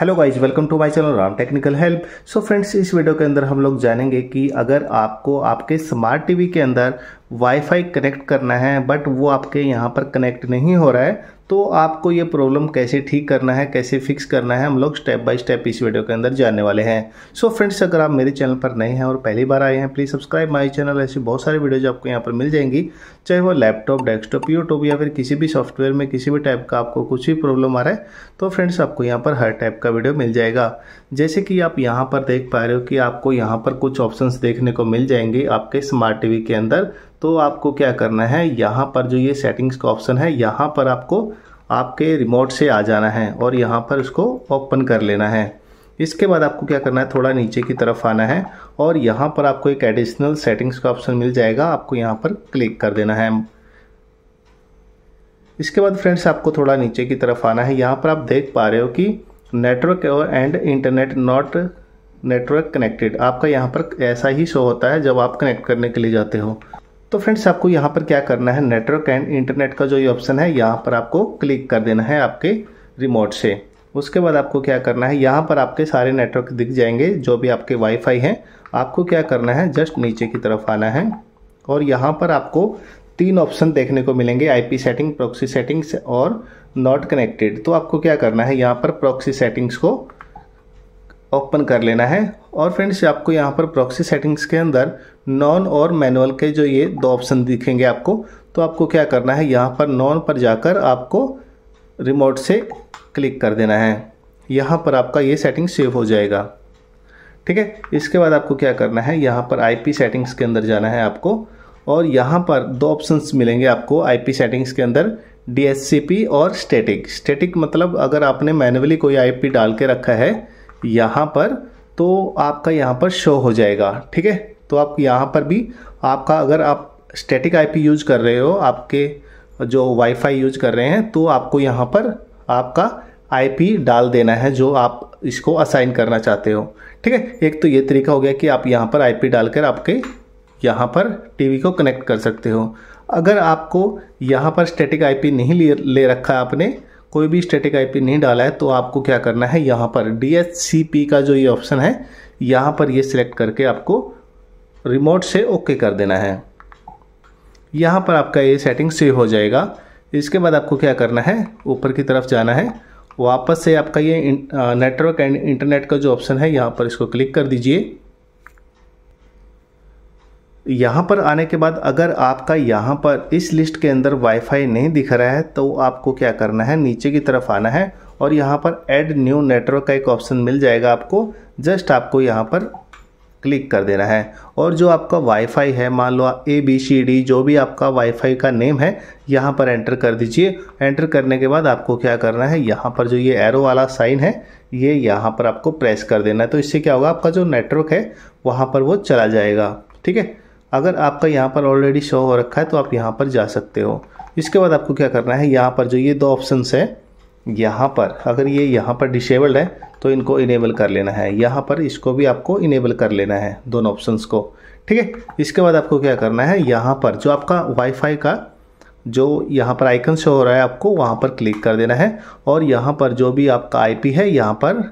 hello guys welcome to my channel Ram technical help so friends इस video के अंदर हम लोग जानेंगे कि अगर आपको आपके स्मार्ट टीवी के अंदर वाईफाई कनेक्ट करना है बट वो आपके यहाँ पर कनेक्ट नहीं हो रहा है तो आपको ये प्रॉब्लम कैसे ठीक करना है कैसे फिक्स करना है हम लोग स्टेप बाय स्टेप इस वीडियो के अंदर जानने वाले हैं सो so फ्रेंड्स अगर आप मेरे चैनल पर नए हैं और पहली बार आए हैं प्लीज़ सब्सक्राइब माई चैनल ऐसी बहुत सारी वीडियोज आपको यहाँ पर मिल जाएंगी चाहे वो लैपटॉप डेस्कटॉप यूट्यूब या फिर किसी भी सॉफ्टवेयर में किसी भी टाइप का आपको कुछ भी प्रॉब्लम आ रहा है तो फ्रेंड्स आपको यहाँ पर हर टाइप का वीडियो मिल जाएगा जैसे कि आप यहाँ पर देख पा रहे हो कि आपको यहाँ पर कुछ ऑप्शन देखने को मिल जाएंगे आपके स्मार्ट टी के अंदर तो आपको क्या करना है यहाँ पर जो ये सेटिंग्स का ऑप्शन है यहाँ पर आपको आपके रिमोट से आ जाना है और यहाँ पर उसको ओपन कर लेना है इसके बाद आपको क्या करना है थोड़ा नीचे की तरफ आना है और यहाँ पर आपको एक एडिशनल सेटिंग्स का ऑप्शन मिल जाएगा आपको यहाँ पर क्लिक कर देना है इसके बाद फ्रेंड्स आपको थोड़ा नीचे की तरफ आना है यहाँ पर आप देख पा रहे हो कि नेटवर्क और and internet not network connected आपका यहाँ पर ऐसा ही शो होता है जब आप कनेक्ट करने के लिए जाते हो तो फ्रेंड्स आपको यहाँ पर क्या करना है नेटवर्क एंड इंटरनेट का जो ये ऑप्शन है यहाँ पर आपको क्लिक कर देना है आपके रिमोट से उसके बाद आपको क्या करना है यहाँ पर आपके सारे नेटवर्क दिख जाएंगे जो भी आपके वाईफाई हैं आपको क्या करना है जस्ट नीचे की तरफ आना है और यहाँ पर आपको तीन ऑप्शन देखने को मिलेंगे आईपी सेटिंग प्रॉक्सी सेटिंग्स और नॉट कनेक्टेड तो आपको क्या करना है यहाँ पर प्रॉक्सी सेटिंग्स को ओपन कर लेना है और फ्रेंड्स आपको यहाँ पर प्रॉक्सी सेटिंग्स के अंदर नॉन और मैनुअल के जो ये दो ऑप्शन दिखेंगे आपको तो आपको क्या करना है यहाँ पर नॉन पर जाकर आपको रिमोट से क्लिक कर देना है यहाँ पर आपका ये सेटिंग सेव हो जाएगा ठीक है इसके बाद आपको क्या करना है यहाँ पर आईपी सेटिंग्स के अंदर जाना है आपको और यहाँ पर दो ऑप्शंस मिलेंगे आपको आईपी सेटिंग्स के अंदर डीएससीपी और स्टैटिक स्टैटिक मतलब अगर आपने मैनुअली कोई आईपी डाल के रखा है यहाँ पर तो आपका यहाँ पर शो हो जाएगा ठीक है तो आप यहाँ पर भी आपका अगर आप स्टैटिक आईपी यूज कर रहे हो आपके जो वाईफाई यूज कर रहे हैं तो आपको यहाँ पर आपका आईपी डाल देना है जो आप इसको असाइन करना चाहते हो ठीक है एक तो ये तरीका हो गया कि आप यहाँ पर आईपी डालकर आपके यहाँ पर टीवी को कनेक्ट कर सकते हो अगर आपको यहाँ पर स्टैटिक आईपी नहीं ले ले रखा है आपने कोई भी स्टेटिक आईपी नहीं डाला है तो आपको क्या करना है यहाँ पर डी का जो ये ऑप्शन है यहाँ पर ये सिलेक्ट करके आपको रिमोट से ओके कर देना है यहाँ पर आपका ये सेटिंग सेव हो जाएगा इसके बाद आपको क्या करना है ऊपर की तरफ जाना है वापस से आपका ये नेटवर्क एंड इंटरनेट का जो ऑप्शन है यहाँ पर इसको क्लिक कर दीजिए यहाँ पर आने के बाद अगर आपका यहाँ पर इस लिस्ट के अंदर वाईफाई नहीं दिख रहा है तो आपको क्या करना है नीचे की तरफ आना है और यहाँ पर ऐड न्यू नेटवर्क का एक ऑप्शन मिल जाएगा आपको जस्ट आपको यहाँ पर क्लिक कर देना है और जो आपका वाईफाई है मान लो ए बी सी डी जो भी आपका वाईफाई का नेम है यहाँ पर एंटर कर दीजिए एंटर करने के बाद आपको क्या करना है यहाँ पर जो ये एरो वाला साइन है ये यहाँ पर आपको प्रेस कर देना है तो इससे क्या होगा आपका जो नेटवर्क है वहाँ पर वो चला जाएगा ठीक है अगर आपका यहाँ पर ऑलरेडी शो हो रखा है तो आप यहाँ पर जा सकते हो इसके बाद आपको क्या करना है यहाँ पर जो ये दो ऑप्शंस है यहाँ पर अगर ये यहाँ पर डिसेबल्ड है तो इनको इनेबल कर लेना है यहाँ पर इसको भी आपको इनेबल कर लेना है दोनों ऑप्शंस को ठीक है इसके बाद आपको क्या करना है यहाँ पर जो आपका वाईफाई का जो यहाँ पर आइकन शो हो रहा है आपको वहाँ पर क्लिक कर देना है और यहाँ पर जो भी आपका आईपी है यहाँ पर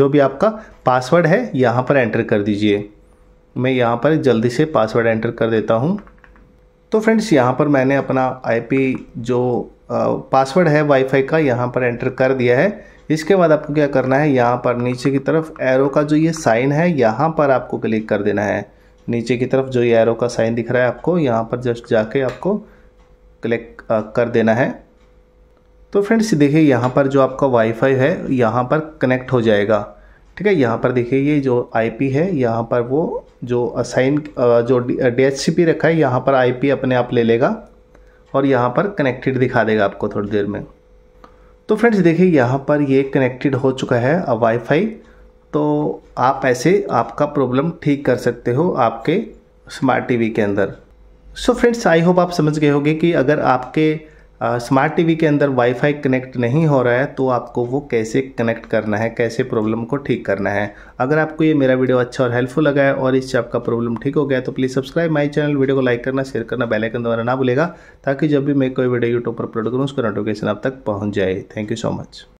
जो भी आपका पासवर्ड है यहाँ पर एंटर कर दीजिए मैं यहाँ पर जल्दी से पासवर्ड एंटर कर देता हूँ तो फ्रेंड्स यहाँ पर मैंने अपना आईपी जो पासवर्ड है वाईफाई का यहाँ पर एंटर कर दिया है इसके बाद आपको क्या करना है यहाँ पर नीचे की तरफ एरो का जो ये साइन है यहाँ पर आपको क्लिक कर देना है नीचे की तरफ जो ये एरो का साइन दिख रहा है आपको यहाँ पर जस्ट जाके आपको क्लिक कर देना है तो फ्रेंड्स देखिए यहाँ पर जो आपका वाईफाई है यहाँ पर कनेक्ट हो जाएगा ठीक है यहाँ पर देखिए ये जो आईपी है यहाँ पर वो जो असाइन जो डीएचसीपी रखा है यहाँ पर आईपी अपने आप ले लेगा और यहाँ पर कनेक्टेड दिखा देगा आपको थोड़ी देर में तो फ्रेंड्स देखिए यहाँ पर ये कनेक्टेड हो चुका है अब वाईफाई तो आप ऐसे आपका प्रॉब्लम ठीक कर सकते हो आपके स्मार्ट टीवी के अंदर सो फ्रेंड्स आई होप आप समझ गए होंगे कि अगर आपके स्मार्ट टीवी के अंदर वाईफाई कनेक्ट नहीं हो रहा है तो आपको वो कैसे कनेक्ट करना है कैसे प्रॉब्लम को ठीक करना है अगर आपको ये मेरा वीडियो अच्छा और हेल्पफुल लगा है और इससे आपका प्रॉब्लम ठीक हो गया तो please subscribe my channel video को लाइक करना शेयर करना बेल आइकन द्वारा ना भूलेगा ताकि जब भी मैं कोई वीडियो यूट्यूब पर अपलोड करूँ उसका नोटिफिकेशन आप तक पहुँच जाए थैंक यू सो मच